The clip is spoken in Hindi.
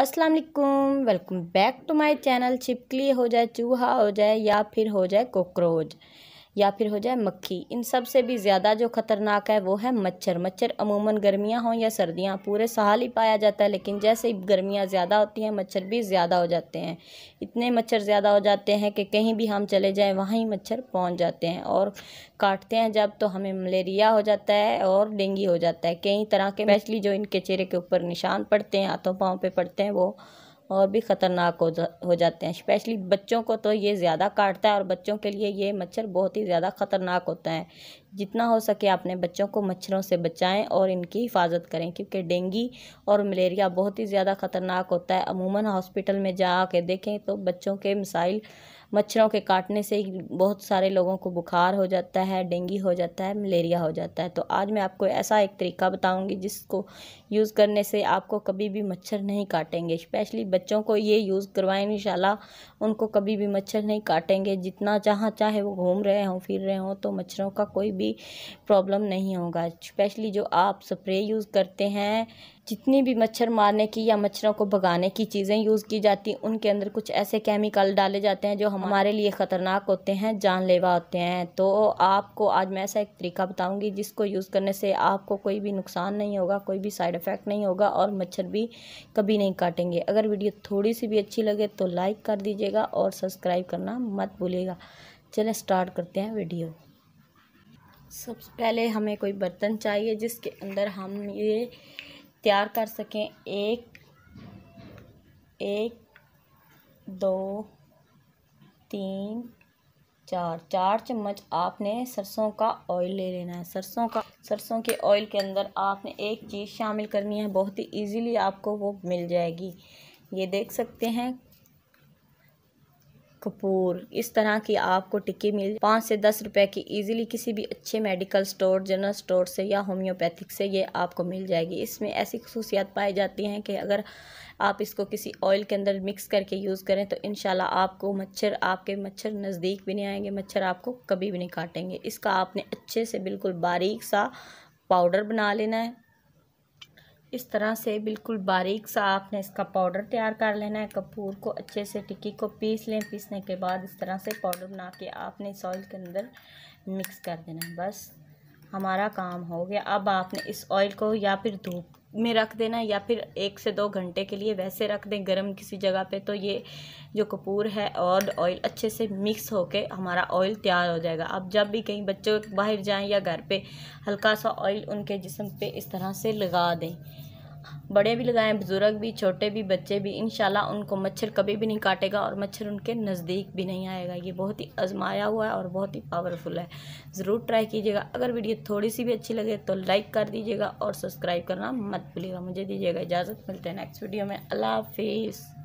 अस्सलाम वालेकुम welcome back to my channel छिपकली हो जाए चूहा हो जाए या फिर हो जाए कॉकरोच या फिर हो जाए मक्खी इन सब से भी ज़्यादा जो खतरनाक है वो है मच्छर मच्छर अमूमन गर्मियाँ हों या सर्दियाँ पूरे साल ही पाया जाता है लेकिन जैसे ही गर्मियाँ ज़्यादा होती हैं मच्छर भी ज़्यादा हो जाते हैं इतने मच्छर ज़्यादा हो जाते हैं कि कहीं भी हम चले जाएँ वहाँ ही मच्छर पहुँच जाते हैं और काटते हैं जब तो हमें मलेरिया हो जाता है और डेंगू हो जाता है कई तरह के मछली जो इनके चेहरे के ऊपर निशान पड़ते हैं हाथों पाँव पे पड़ते हैं वो और भी ख़तरनाक हो जा, हो जाते हैं स्पेशली बच्चों को तो ये ज़्यादा काटता है और बच्चों के लिए ये मच्छर बहुत ही ज़्यादा ख़तरनाक होता है जितना हो सके अपने बच्चों को मच्छरों से बचाएं और इनकी हिफाजत करें क्योंकि डेंगू और मलेरिया बहुत ही ज़्यादा ख़तरनाक होता है अमूमन हॉस्पिटल में जा के देखें तो बच्चों के मिसाइल मच्छरों के काटने से ही बहुत सारे लोगों को बुखार हो जाता है डेंगू हो जाता है मलेरिया हो जाता है तो आज मैं आपको ऐसा एक तरीका बताऊंगी जिसको यूज़ करने से आपको कभी भी मच्छर नहीं काटेंगे स्पेशली बच्चों को ये यूज़ करवाएं इन उनको कभी भी मच्छर नहीं काटेंगे जितना जहाँ चाहे वो घूम रहे हों फिर रहे हों तो मच्छरों का कोई भी प्रॉब्लम नहीं होगा स्पेशली जो आप स्प्रे यूज़ करते हैं जितनी भी मच्छर मारने की या मच्छरों को भगाने की चीज़ें यूज़ की जाती उनके अंदर कुछ ऐसे केमिकल डाले जाते हैं जो हमारे लिए ख़तरनाक होते हैं जानलेवा होते हैं तो आपको आज मैं ऐसा एक तरीका बताऊंगी जिसको यूज़ करने से आपको कोई भी नुकसान नहीं होगा कोई भी साइड इफ़ेक्ट नहीं होगा और मच्छर भी कभी नहीं काटेंगे अगर वीडियो थोड़ी सी भी अच्छी लगे तो लाइक कर दीजिएगा और सब्सक्राइब करना मत भूलिएगा चलें स्टार्ट करते हैं वीडियो सबसे पहले हमें कोई बर्तन चाहिए जिसके अंदर हम ये तैयार कर सकें एक एक दो तीन चार चार चम्मच आपने सरसों का ऑयल ले लेना है सरसों का सरसों के ऑयल के अंदर आपने एक चीज़ शामिल करनी है बहुत ही इजीली आपको वो मिल जाएगी ये देख सकते हैं कपूर इस तरह की आपको टिक्की मिल पाँच से दस रुपए की इजीली किसी भी अच्छे मेडिकल स्टोर जनरल स्टोर से या होम्योपैथिक से ये आपको मिल जाएगी इसमें ऐसी खसूसियात पाई जाती हैं कि अगर आप इसको किसी ऑयल के अंदर मिक्स करके यूज़ करें तो इन आपको मच्छर आपके मच्छर नज़दीक भी नहीं आएंगे मच्छर आपको कभी भी नहीं काटेंगे इसका आपने अच्छे से बिल्कुल बारीक सा पाउडर बना लेना है इस तरह से बिल्कुल बारीक सा आपने इसका पाउडर तैयार कर लेना है कपूर को अच्छे से टिक्की को पीस लें पीसने के बाद इस तरह से पाउडर बना के आपने इस ऑयल के अंदर मिक्स कर देना है बस हमारा काम हो गया अब आपने इस ऑयल को या फिर धूप में रख देना या फिर एक से दो घंटे के लिए वैसे रख दें गर्म किसी जगह पे तो ये जो कपूर है और ऑयल अच्छे से मिक्स होके हमारा ऑयल तैयार हो जाएगा अब जब भी कहीं बच्चों बाहर जाएं या घर पे हल्का सा ऑयल उनके जिसम पे इस तरह से लगा दें बड़े भी लगाएं बुज़ुर्ग भी छोटे भी बच्चे भी इन उनको मच्छर कभी भी नहीं काटेगा और मच्छर उनके नज़दीक भी नहीं आएगा ये बहुत ही आजमाया हुआ है और बहुत ही पावरफुल है ज़रूर ट्राई कीजिएगा अगर वीडियो थोड़ी सी भी अच्छी लगे तो लाइक कर दीजिएगा और सब्सक्राइब करना मत भूलिएगा मुझे दीजिएगा इजाज़त मिलते हैं नेक्स्ट वीडियो में अल्लाह हाफिज़